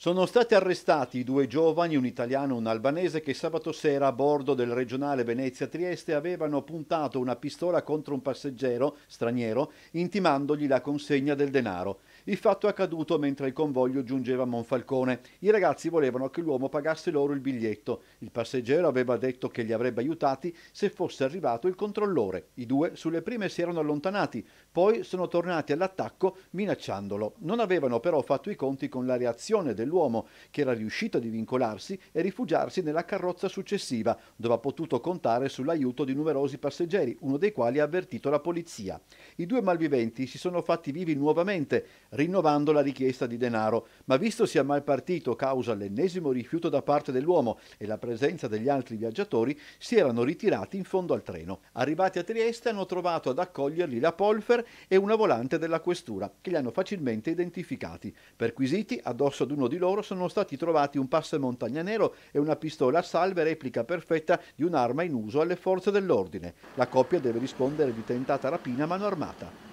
Sono stati arrestati due giovani, un italiano e un albanese, che sabato sera a bordo del regionale Venezia-Trieste avevano puntato una pistola contro un passeggero straniero intimandogli la consegna del denaro. Il fatto è accaduto mentre il convoglio giungeva a Monfalcone. I ragazzi volevano che l'uomo pagasse loro il biglietto. Il passeggero aveva detto che li avrebbe aiutati se fosse arrivato il controllore. I due sulle prime si erano allontanati, poi sono tornati all'attacco minacciandolo. Non avevano però fatto i conti con la reazione del dell'uomo, che era riuscito a divincolarsi e rifugiarsi nella carrozza successiva, dove ha potuto contare sull'aiuto di numerosi passeggeri, uno dei quali ha avvertito la polizia. I due malviventi si sono fatti vivi nuovamente, rinnovando la richiesta di denaro, ma visto sia mal partito causa l'ennesimo rifiuto da parte dell'uomo e la presenza degli altri viaggiatori, si erano ritirati in fondo al treno. Arrivati a Trieste hanno trovato ad accoglierli la Polfer e una volante della questura, che li hanno facilmente identificati. Perquisiti, addosso ad uno di loro sono stati trovati un passamontagna nero e una pistola a salve replica perfetta di un'arma in uso alle forze dell'ordine. La coppia deve rispondere di tentata rapina a mano armata.